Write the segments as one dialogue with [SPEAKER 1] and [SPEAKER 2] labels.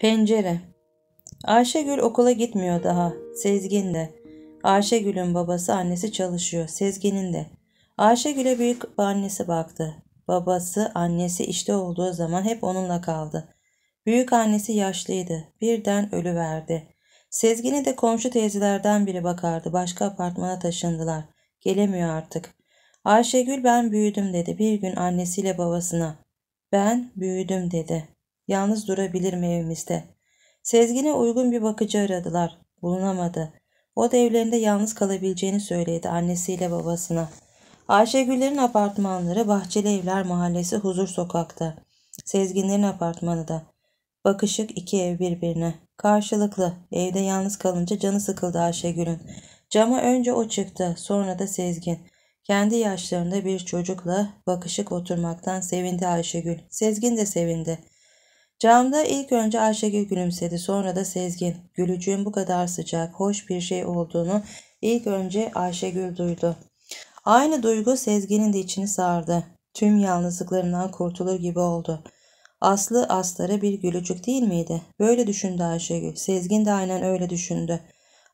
[SPEAKER 1] Pencere Ayşegül okula gitmiyor daha. Sezgin de. Ayşegül'ün babası annesi çalışıyor. Sezgin'in de. Ayşegül'e büyük annesi baktı. Babası annesi işte olduğu zaman hep onunla kaldı. Büyük annesi yaşlıydı. Birden ölüverdi. Sezgin'i de komşu teyzelerden biri bakardı. Başka apartmana taşındılar. Gelemiyor artık. Ayşegül ben büyüdüm dedi bir gün annesiyle babasına. Ben büyüdüm dedi. Yalnız durabilir mi evimizde? Sezgin'e uygun bir bakıcı aradılar. Bulunamadı. O da evlerinde yalnız kalabileceğini söyledi annesiyle babasına. Ayşegüllerin apartmanları Bahçeli Evler Mahallesi Huzur Sokak'ta. Sezginlerin apartmanı da. Bakışık iki ev birbirine. Karşılıklı. Evde yalnız kalınca canı sıkıldı Ayşegül'ün. Cama önce o çıktı, sonra da Sezgin. Kendi yaşlarında bir çocukla bakışık oturmaktan sevindi Ayşegül. Sezgin de sevindi. Camda ilk önce Ayşegül gülümsedi sonra da Sezgin. Gülücüğün bu kadar sıcak, hoş bir şey olduğunu ilk önce Ayşegül duydu. Aynı duygu Sezgin'in de içini sardı. Tüm yalnızlıklarından kurtulur gibi oldu. Aslı aslara bir gülücük değil miydi? Böyle düşündü Ayşegül. Sezgin de aynen öyle düşündü.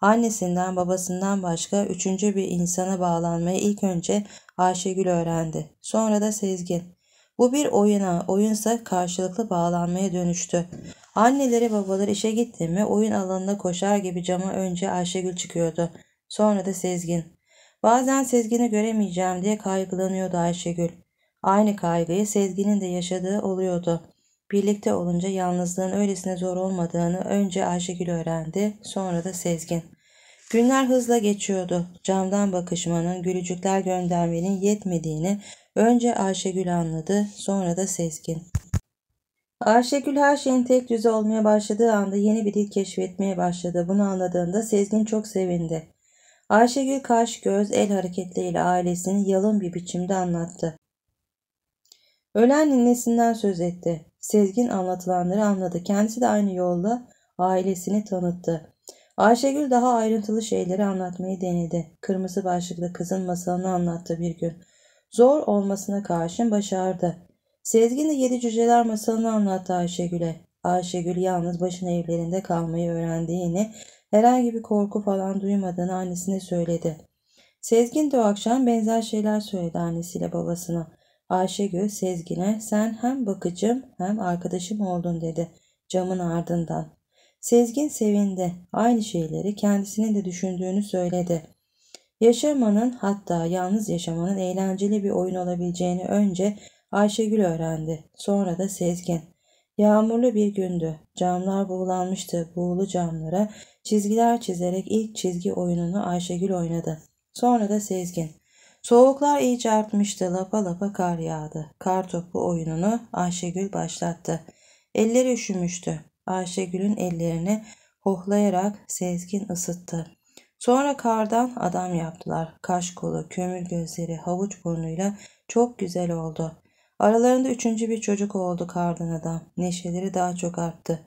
[SPEAKER 1] Annesinden babasından başka üçüncü bir insana bağlanmayı ilk önce Ayşegül öğrendi. Sonra da Sezgin. Bu bir oyuna, oyunsa karşılıklı bağlanmaya dönüştü. Anneleri babaları işe gitti mi oyun alanına koşar gibi cama önce Ayşegül çıkıyordu. Sonra da Sezgin. Bazen Sezgin'i göremeyeceğim diye kaygılanıyordu Ayşegül. Aynı kaygıyı Sezgin'in de yaşadığı oluyordu. Birlikte olunca yalnızlığın öylesine zor olmadığını önce Ayşegül öğrendi, sonra da Sezgin.'' Günler hızla geçiyordu. Camdan bakışmanın, gülücükler göndermenin yetmediğini önce Ayşegül anladı, sonra da Sezgin. Ayşegül her şeyin tek düze olmaya başladığı anda yeni bir dil keşfetmeye başladı. Bunu anladığında Sezgin çok sevindi. Ayşegül kaş göz el hareketleriyle ailesini yalın bir biçimde anlattı. Ölen ninnesinden söz etti. Sezgin anlatılanları anladı. Kendisi de aynı yolda ailesini tanıttı. Ayşegül daha ayrıntılı şeyleri anlatmayı denedi. Kırmızı başlıklı kızın masalını anlattı bir gün. Zor olmasına karşın başardı. Sezgin de Yedi Cüceler masalını anlattı Ayşegül'e. Ayşegül yalnız başın evlerinde kalmayı öğrendiğini, herhangi bir korku falan duymadığını annesine söyledi. Sezgin de o akşam benzer şeyler söyledi annesiyle babasına. Ayşegül Sezgin'e sen hem bakıcım hem arkadaşım oldun dedi camın ardından. Sezgin sevindi. Aynı şeyleri kendisinin de düşündüğünü söyledi. Yaşamanın hatta yalnız yaşamanın eğlenceli bir oyun olabileceğini önce Ayşegül öğrendi. Sonra da Sezgin. Yağmurlu bir gündü. Camlar buğulanmıştı. Buğulu camlara çizgiler çizerek ilk çizgi oyununu Ayşegül oynadı. Sonra da Sezgin. Soğuklar iyice artmıştı. Lapa lapa kar yağdı. Kar topu oyununu Ayşegül başlattı. Elleri üşümüştü. Ayşegül'ün ellerini hohlayarak Sezgin ısıttı. Sonra kardan adam yaptılar. Kaş kolu, kömür gözleri, havuç burnuyla çok güzel oldu. Aralarında üçüncü bir çocuk oldu kardan adam. Neşeleri daha çok arttı.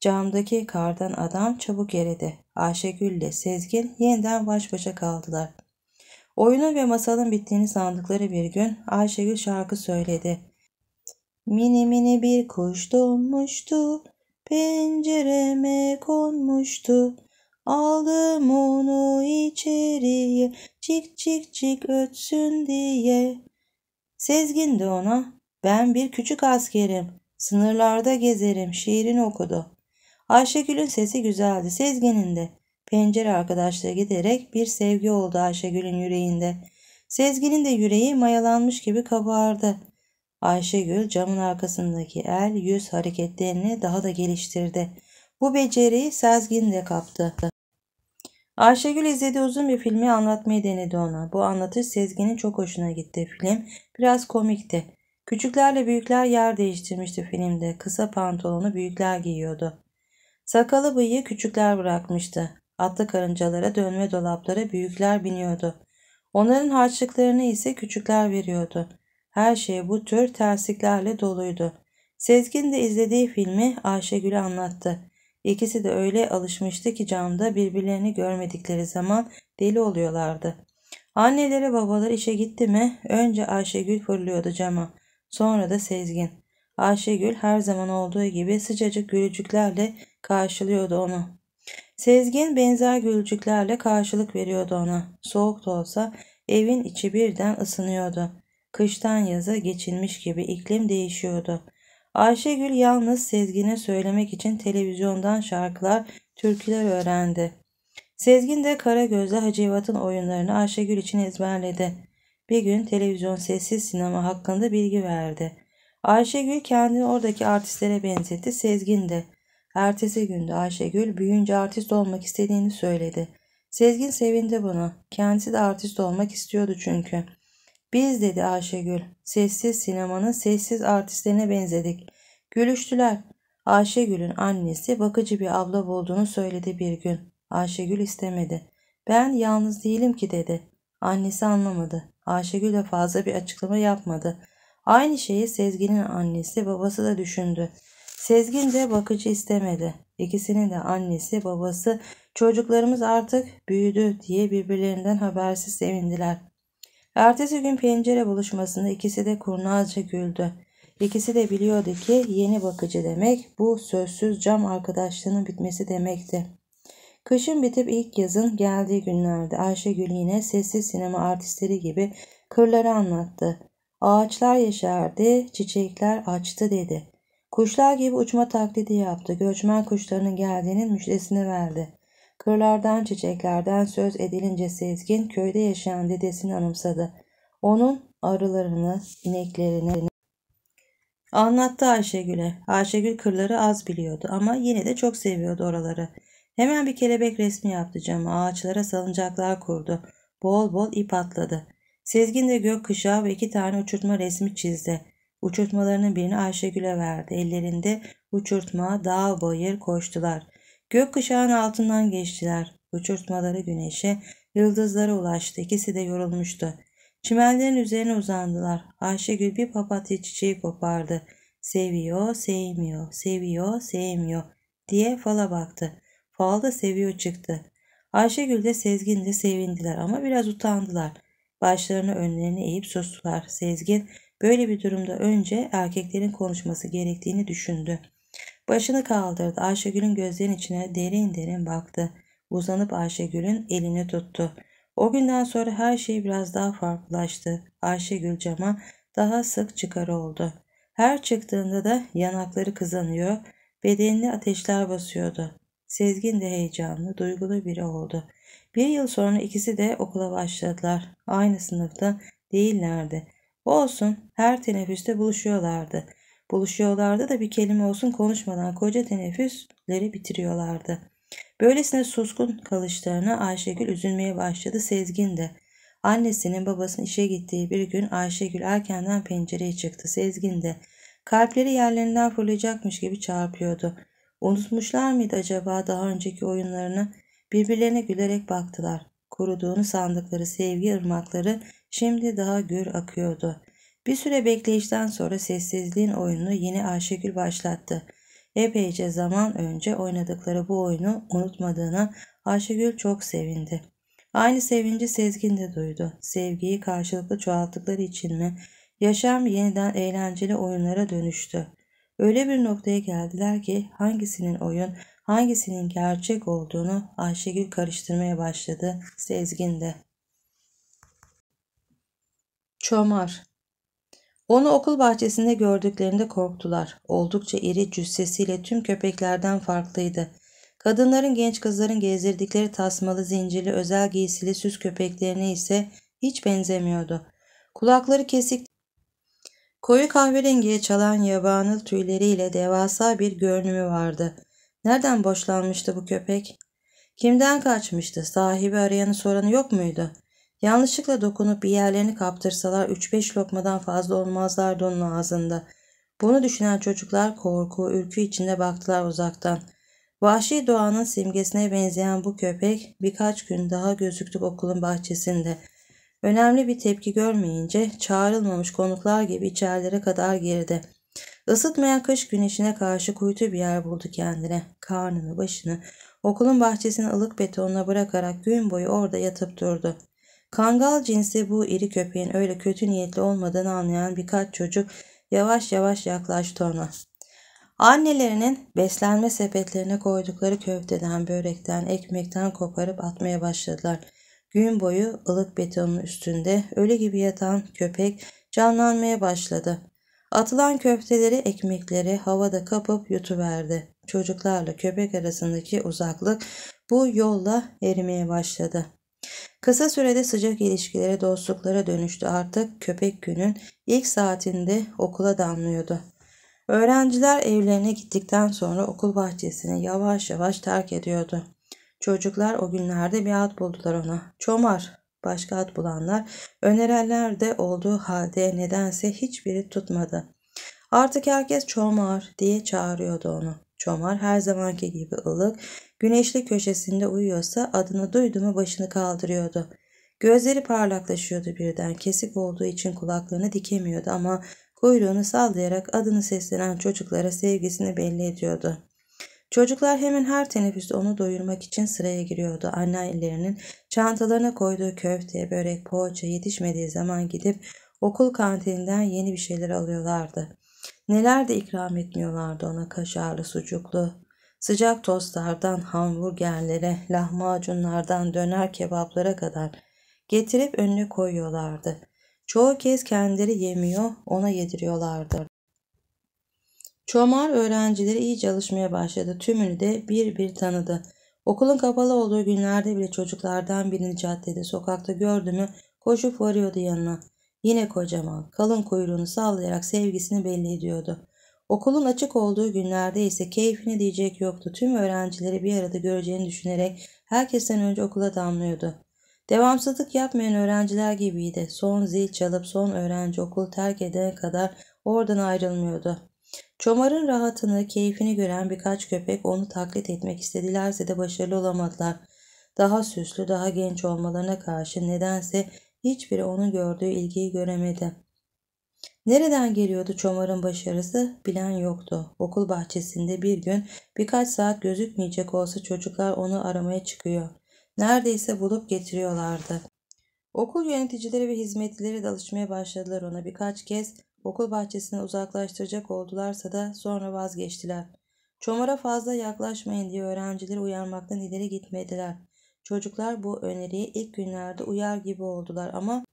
[SPEAKER 1] Camdaki kardan adam çabuk eridi. Ayşegül ile Sezgin yeniden baş başa kaldılar. Oyunun ve masalın bittiğini sandıkları bir gün Ayşegül şarkı söyledi. Mini mini bir kuş donmuştu, Pencereme konmuştu. Aldım onu içeriye. Çık, çık, çık ötsün diye. Sezgin de ona ben bir küçük askerim. Sınırlarda gezerim şiirini okudu. Ayşegül'ün sesi güzeldi. Sezgin'in de. Pencere arkadaşlığı giderek bir sevgi oldu Ayşegül'ün yüreğinde. Sezgin'in de yüreği mayalanmış gibi kabardı. Ayşegül camın arkasındaki el yüz hareketlerini daha da geliştirdi. Bu beceriyi Sezgin de kaptı. Ayşegül izledi uzun bir filmi anlatmayı denedi ona. Bu anlatış Sezgin'in çok hoşuna gitti. Film biraz komikti. Küçüklerle büyükler yer değiştirmişti filmde. Kısa pantolonu büyükler giyiyordu. Sakalı bıyığı küçükler bırakmıştı. Atlı karıncalara dönme dolaplara büyükler biniyordu. Onların harçlıklarını ise küçükler veriyordu. Her şey bu tür tersliklerle doluydu. Sezgin de izlediği filmi Ayşegül'e anlattı. İkisi de öyle alışmıştı ki camda birbirlerini görmedikleri zaman deli oluyorlardı. Anneleri babalar işe gitti mi önce Ayşegül fırlıyordu cama. Sonra da Sezgin. Ayşegül her zaman olduğu gibi sıcacık gülücüklerle karşılıyordu onu. Sezgin benzer gülücüklerle karşılık veriyordu ona. Soğuk da olsa evin içi birden ısınıyordu. Kıştan yaza geçilmiş gibi iklim değişiyordu. Ayşegül yalnız Sezgin'e söylemek için televizyondan şarkılar, türküler öğrendi. Sezgin de kara gözle Hacivat'ın oyunlarını Ayşegül için ezberledi. Bir gün televizyon sessiz sinema hakkında bilgi verdi. Ayşegül kendini oradaki artistlere benzetti, Sezgin de. Ertesi günde Ayşegül büyüyünce artist olmak istediğini söyledi. Sezgin sevindi buna. Kendisi de artist olmak istiyordu çünkü. Biz dedi Ayşegül. Sessiz sinemanın sessiz artistlerine benzedik. Gülüştüler. Ayşegül'ün annesi bakıcı bir abla bulduğunu söyledi bir gün. Ayşegül istemedi. Ben yalnız değilim ki dedi. Annesi anlamadı. Ayşegül de fazla bir açıklama yapmadı. Aynı şeyi Sezgin'in annesi babası da düşündü. Sezgin de bakıcı istemedi. İkisinin de annesi babası çocuklarımız artık büyüdü diye birbirlerinden habersiz sevindiler. Ertesi gün pencere buluşmasında ikisi de kurnazca güldü. İkisi de biliyordu ki yeni bakıcı demek bu sözsüz cam arkadaşlığının bitmesi demekti. Kışın bitip ilk yazın geldiği günlerde Ayşegül yine sessiz sinema artistleri gibi kırları anlattı. Ağaçlar yeşerdi, çiçekler açtı dedi. Kuşlar gibi uçma taklidi yaptı. Göçmen kuşlarının geldiğinin müjdesini verdi. Kırlardan çiçeklerden söz edilince Sezgin köyde yaşayan dedesini anımsadı. Onun arılarını, ineklerini anlattı Ayşegül'e. Ayşegül kırları az biliyordu ama yine de çok seviyordu oraları. Hemen bir kelebek resmi yaptı cama, ağaçlara salıncaklar kurdu. Bol bol ip atladı. Sezgin de gök kışağı ve iki tane uçurtma resmi çizdi. Uçurtmalarının birini Ayşegül'e verdi. Ellerinde uçurtma, dağ, bayır koştular. Gökkuşağın altından geçtiler. Uçurtmaları güneşe, yıldızlara ulaştı. İkisi de yorulmuştu. Çimenlerin üzerine uzandılar. Ayşegül bir papatya çiçeği kopardı. Seviyor, sevmiyor, seviyor, sevmiyor diye fala baktı. Fal da seviyor çıktı. Ayşegül de Sezgin de sevindiler ama biraz utandılar. Başlarını önlerine eğip sustular. Sezgin böyle bir durumda önce erkeklerin konuşması gerektiğini düşündü. Başını kaldırdı. Ayşegül'ün gözlerinin içine derin derin baktı. Uzanıp Ayşegül'ün elini tuttu. O günden sonra her şey biraz daha farklılaştı. Ayşegül cama daha sık çıkar oldu. Her çıktığında da yanakları kızanıyor, bedenini ateşler basıyordu. Sezgin de heyecanlı, duygulu biri oldu. Bir yıl sonra ikisi de okula başladılar. Aynı sınıfta değillerdi. Olsun her teneffüste buluşuyorlardı. Buluşuyorlardı da bir kelime olsun konuşmadan koca teneffüsleri bitiriyorlardı. Böylesine suskun kalışlarına Ayşegül üzülmeye başladı Sezgin de. Annesinin babasının işe gittiği bir gün Ayşegül erkenden pencereye çıktı Sezgin de. Kalpleri yerlerinden fırlayacakmış gibi çarpıyordu. Unutmuşlar mıydı acaba daha önceki oyunlarını? Birbirlerine gülerek baktılar. Kuruduğunu sandıkları sevgi ırmakları şimdi daha gür akıyordu. Bir süre bekleyişten sonra sessizliğin oyununu yine Ayşegül başlattı. Epeyce zaman önce oynadıkları bu oyunu unutmadığına Ayşegül çok sevindi. Aynı sevinci Sezgin de duydu. Sevgiyi karşılıklı çoğalttıkları için mi? Yaşam yeniden eğlenceli oyunlara dönüştü. Öyle bir noktaya geldiler ki hangisinin oyun, hangisinin gerçek olduğunu Ayşegül karıştırmaya başladı Sezgin de. Çomar onu okul bahçesinde gördüklerinde korktular. Oldukça iri cüssesiyle tüm köpeklerden farklıydı. Kadınların genç kızların gezdirdikleri tasmalı zincirli özel giysili süs köpeklerine ise hiç benzemiyordu. Kulakları kesik, koyu kahverengiye çalan yabanıl tüyleriyle devasa bir görünümü vardı. Nereden boşlanmıştı bu köpek? Kimden kaçmıştı? Sahibi arayanı soranı yok muydu? Yanlışlıkla dokunup bir yerlerini kaptırsalar 3-5 lokmadan fazla olmazlardı onun ağzında. Bunu düşünen çocuklar korku, ürkü içinde baktılar uzaktan. Vahşi doğanın simgesine benzeyen bu köpek birkaç gün daha gözüktü okulun bahçesinde. Önemli bir tepki görmeyince çağrılmamış konuklar gibi içerilere kadar girdi. Isıtmayan kış güneşine karşı kuytu bir yer buldu kendine. Karnını, başını okulun bahçesinin ılık betonuna bırakarak gün boyu orada yatıp durdu. Kangal cinsi bu iri köpeğin öyle kötü niyetli olmadığını anlayan birkaç çocuk yavaş yavaş yaklaştı ona. Annelerinin beslenme sepetlerine koydukları köfteden, börekten, ekmekten koparıp atmaya başladılar. Gün boyu ılık betonun üstünde ölü gibi yatan köpek canlanmaya başladı. Atılan köfteleri, ekmekleri havada kapıp yutuverdi. Çocuklarla köpek arasındaki uzaklık bu yolla erimeye başladı. Kısa sürede sıcak ilişkilere, dostluklara dönüştü. Artık köpek günün ilk saatinde okula damlıyordu. Öğrenciler evlerine gittikten sonra okul bahçesini yavaş yavaş terk ediyordu. Çocuklar o günlerde bir at buldular ona. Çomar, başka at bulanlar, önerenler de olduğu halde nedense hiçbiri tutmadı. Artık herkes Çomar diye çağırıyordu onu. Çomar her zamanki gibi ılık, Güneşli köşesinde uyuyorsa adını duydu mu başını kaldırıyordu. Gözleri parlaklaşıyordu birden. Kesik olduğu için kulaklarını dikemiyordu ama kuyruğunu sallayarak adını seslenen çocuklara sevgisini belli ediyordu. Çocuklar hemen her teneffüste onu doyurmak için sıraya giriyordu. Annelerinin çantalarına koyduğu köfte, börek, poğaça yetişmediği zaman gidip okul kantininden yeni bir şeyler alıyorlardı. Neler de ikram etmiyorlardı ona kaşarlı, sucuklu, Sıcak tostlardan hamburgerlere, lahmacunlardan döner kebaplara kadar getirip önüne koyuyorlardı. Çoğu kez kendileri yemiyor, ona yediriyorlardı. Çomar öğrencileri iyi çalışmaya başladı. Tümünü de bir bir tanıdı. Okulun kapalı olduğu günlerde bile çocuklardan birini caddede, sokakta gördü mü koşup varıyordu yanına. Yine kocaman, kalın kuyruğunu sallayarak sevgisini belli ediyordu. Okulun açık olduğu günlerde ise keyfini diyecek yoktu. Tüm öğrencileri bir arada göreceğini düşünerek herkesten önce okula damlıyordu. Devamsızlık yapmayan öğrenciler gibiydi. Son zil çalıp son öğrenci okul terk edene kadar oradan ayrılmıyordu. Çomar'ın rahatını, keyfini gören birkaç köpek onu taklit etmek istedilerse de başarılı olamadılar. Daha süslü, daha genç olmalarına karşı nedense hiçbiri onun gördüğü ilgiyi göremedi. Nereden geliyordu Çomar'ın başarısı bilen yoktu. Okul bahçesinde bir gün birkaç saat gözükmeyecek olsa çocuklar onu aramaya çıkıyor. Neredeyse bulup getiriyorlardı. Okul yöneticileri ve hizmetlileri dalışmaya başladılar ona birkaç kez okul bahçesine uzaklaştıracak oldularsa da sonra vazgeçtiler. Çomara fazla yaklaşmayın diye öğrencileri uyarmaktan ileri gitmediler. Çocuklar bu öneriye ilk günlerde uyar gibi oldular ama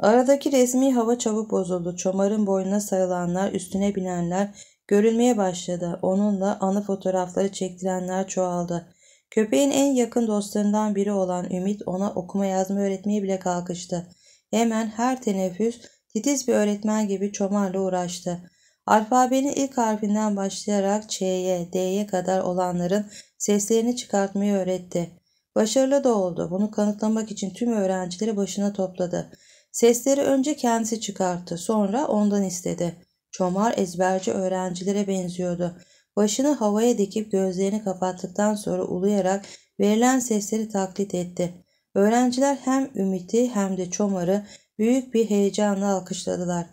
[SPEAKER 1] Aradaki resmi hava çabuk bozuldu. Çomar'ın boynuna sarılanlar, üstüne binenler görülmeye başladı. Onunla anı fotoğrafları çektirenler çoğaldı. Köpeğin en yakın dostlarından biri olan Ümit ona okuma yazma öğretmeye bile kalkıştı. Hemen her teneffüs titiz bir öğretmen gibi çomarla uğraştı. Alfabenin ilk harfinden başlayarak Ç'ye, D'ye kadar olanların seslerini çıkartmayı öğretti. Başarılı da oldu. Bunu kanıtlamak için tüm öğrencileri başına topladı. Sesleri önce kendisi çıkarttı, sonra ondan istedi. Çomar ezberci öğrencilere benziyordu. Başını havaya dikip gözlerini kapattıktan sonra uluyarak verilen sesleri taklit etti. Öğrenciler hem Ümit'i hem de Çomar'ı büyük bir heyecanla alkışladılar.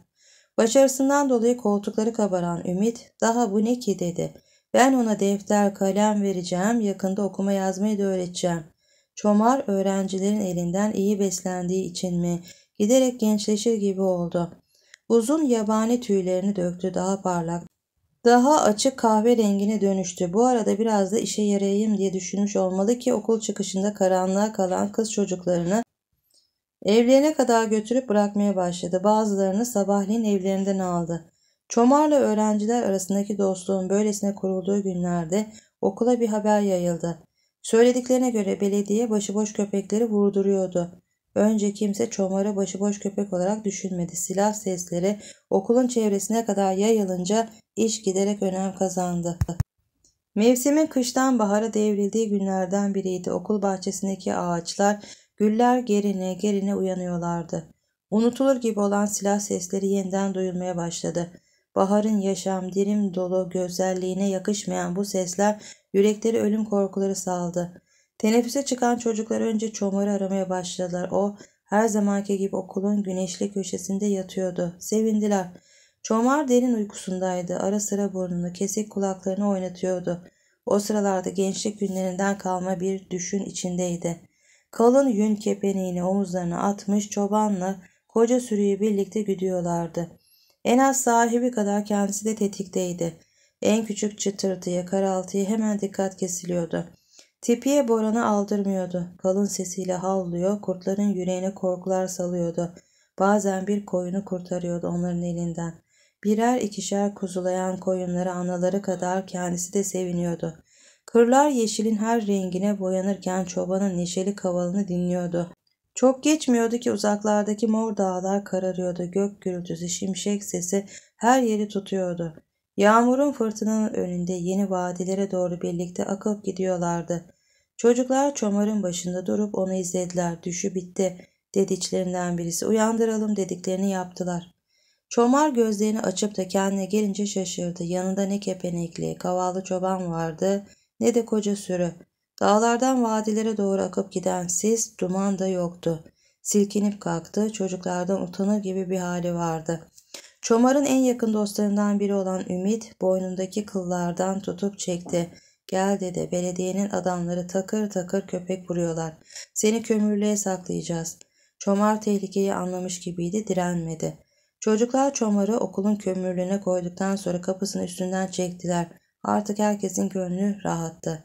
[SPEAKER 1] Başarısından dolayı koltukları kabaran Ümit, daha bu ne ki dedi. Ben ona defter, kalem vereceğim, yakında okuma yazmayı da öğreteceğim. Çomar öğrencilerin elinden iyi beslendiği için mi, giderek gençleşir gibi oldu. Uzun yabani tüylerini döktü daha parlak, daha açık kahve rengine dönüştü. Bu arada biraz da işe yarayayım diye düşünmüş olmalı ki okul çıkışında karanlığa kalan kız çocuklarını evlerine kadar götürüp bırakmaya başladı. Bazılarını sabahleyin evlerinden aldı. Çomar'la öğrenciler arasındaki dostluğun böylesine kurulduğu günlerde okula bir haber yayıldı. Söylediklerine göre belediye başıboş köpekleri vurduruyordu. Önce kimse çomarı başıboş köpek olarak düşünmedi. Silah sesleri okulun çevresine kadar yayılınca iş giderek önem kazandı. Mevsimin kıştan bahara devrildiği günlerden biriydi. Okul bahçesindeki ağaçlar güller gerine gerine uyanıyorlardı. Unutulur gibi olan silah sesleri yeniden duyulmaya başladı. Baharın yaşam dirim dolu gözelliğine yakışmayan bu sesler yürekleri ölüm korkuları saldı. Teneffüse çıkan çocuklar önce çomarı aramaya başladılar. O her zamanki gibi okulun güneşli köşesinde yatıyordu. Sevindiler. Çomar derin uykusundaydı. Ara sıra burnunu kesik kulaklarını oynatıyordu. O sıralarda gençlik günlerinden kalma bir düşün içindeydi. Kalın yün kepeniğini omuzlarına atmış çobanla koca sürüyü birlikte güdüyorlardı. En az sahibi kadar kendisi de tetikteydi. En küçük çıtırtıya, karaltıya hemen dikkat kesiliyordu.'' Tipiye Boran'ı aldırmıyordu. Kalın sesiyle havlıyor, kurtların yüreğine korkular salıyordu. Bazen bir koyunu kurtarıyordu onların elinden. Birer ikişer kuzulayan koyunları anaları kadar kendisi de seviniyordu. Kırlar yeşilin her rengine boyanırken çobanın neşeli kavalını dinliyordu. Çok geçmiyordu ki uzaklardaki mor dağlar kararıyordu. Gök gürültüsü, şimşek sesi her yeri tutuyordu. Yağmurun fırtınanın önünde yeni vadilere doğru birlikte akıp gidiyorlardı. Çocuklar çomarın başında durup onu izlediler. Düşü bitti dedi içlerinden birisi. Uyandıralım dediklerini yaptılar. Çomar gözlerini açıp da kendine gelince şaşırdı. Yanında ne kepenekli, kavalı çoban vardı ne de koca sürü. Dağlardan vadilere doğru akıp giden sis, duman da yoktu. Silkinip kalktı, çocuklardan utanır gibi bir hali vardı. Çomar'ın en yakın dostlarından biri olan Ümit, boynundaki kıllardan tutup çekti. Geldi de belediyenin adamları takır takır köpek vuruyorlar. Seni kömürlüğe saklayacağız. Çomar tehlikeyi anlamış gibiydi direnmedi. Çocuklar çomarı okulun kömürlüğüne koyduktan sonra kapısını üstünden çektiler. Artık herkesin gönlü rahattı.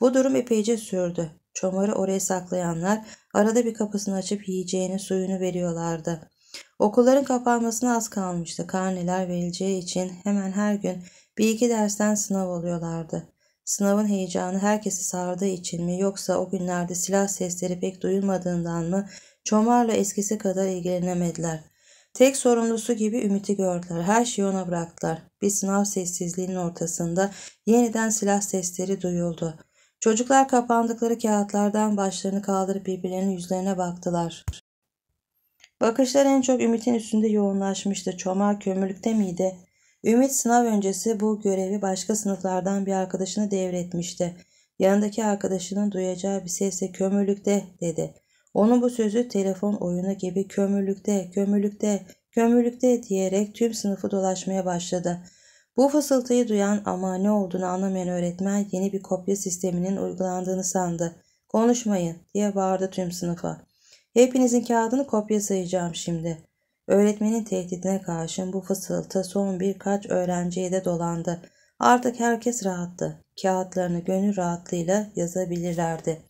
[SPEAKER 1] Bu durum epeyce sürdü. Çomarı oraya saklayanlar arada bir kapısını açıp yiyeceğini suyunu veriyorlardı. Okulların kapanmasına az kalmıştı. Karneler verileceği için hemen her gün bir iki dersten sınav oluyorlardı. Sınavın heyecanı herkesi sardığı için mi yoksa o günlerde silah sesleri pek duyulmadığından mı Çomar'la eskisi kadar ilgilenemediler. Tek sorumlusu gibi Ümit'i gördüler. Her şeyi ona bıraktılar. Bir sınav sessizliğinin ortasında yeniden silah sesleri duyuldu. Çocuklar kapandıkları kağıtlardan başlarını kaldırıp birbirlerinin yüzlerine baktılar. Bakışlar en çok Ümit'in üstünde yoğunlaşmıştı. Çomar kömürlükte miydi? Ümit sınav öncesi bu görevi başka sınıflardan bir arkadaşına devretmişti. Yanındaki arkadaşının duyacağı bir sesle kömürlükte dedi. Onun bu sözü telefon oyunu gibi kömürlükte, kömürlükte, kömürlükte diyerek tüm sınıfı dolaşmaya başladı. Bu fısıltıyı duyan ama ne olduğunu anlamayan öğretmen yeni bir kopya sisteminin uygulandığını sandı. Konuşmayın diye bağırdı tüm sınıfa. Hepinizin kağıdını kopya sayacağım şimdi. Öğretmenin tehdidine karşın bu fısıltı son birkaç öğrenciye de dolandı. Artık herkes rahattı. Kağıtlarını gönül rahatlığıyla yazabilirlerdi.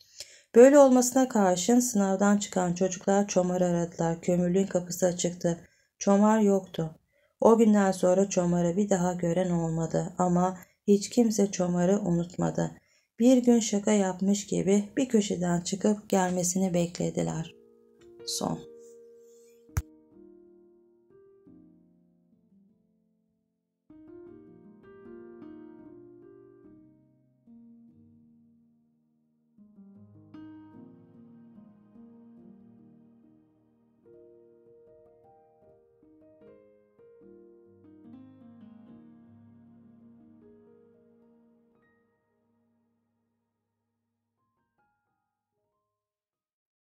[SPEAKER 1] Böyle olmasına karşın sınavdan çıkan çocuklar çomar aradılar. Kömürlüğün kapısı açıktı. Çomar yoktu. O günden sonra çomarı bir daha gören olmadı ama hiç kimse çomarı unutmadı. Bir gün şaka yapmış gibi bir köşeden çıkıp gelmesini beklediler. Son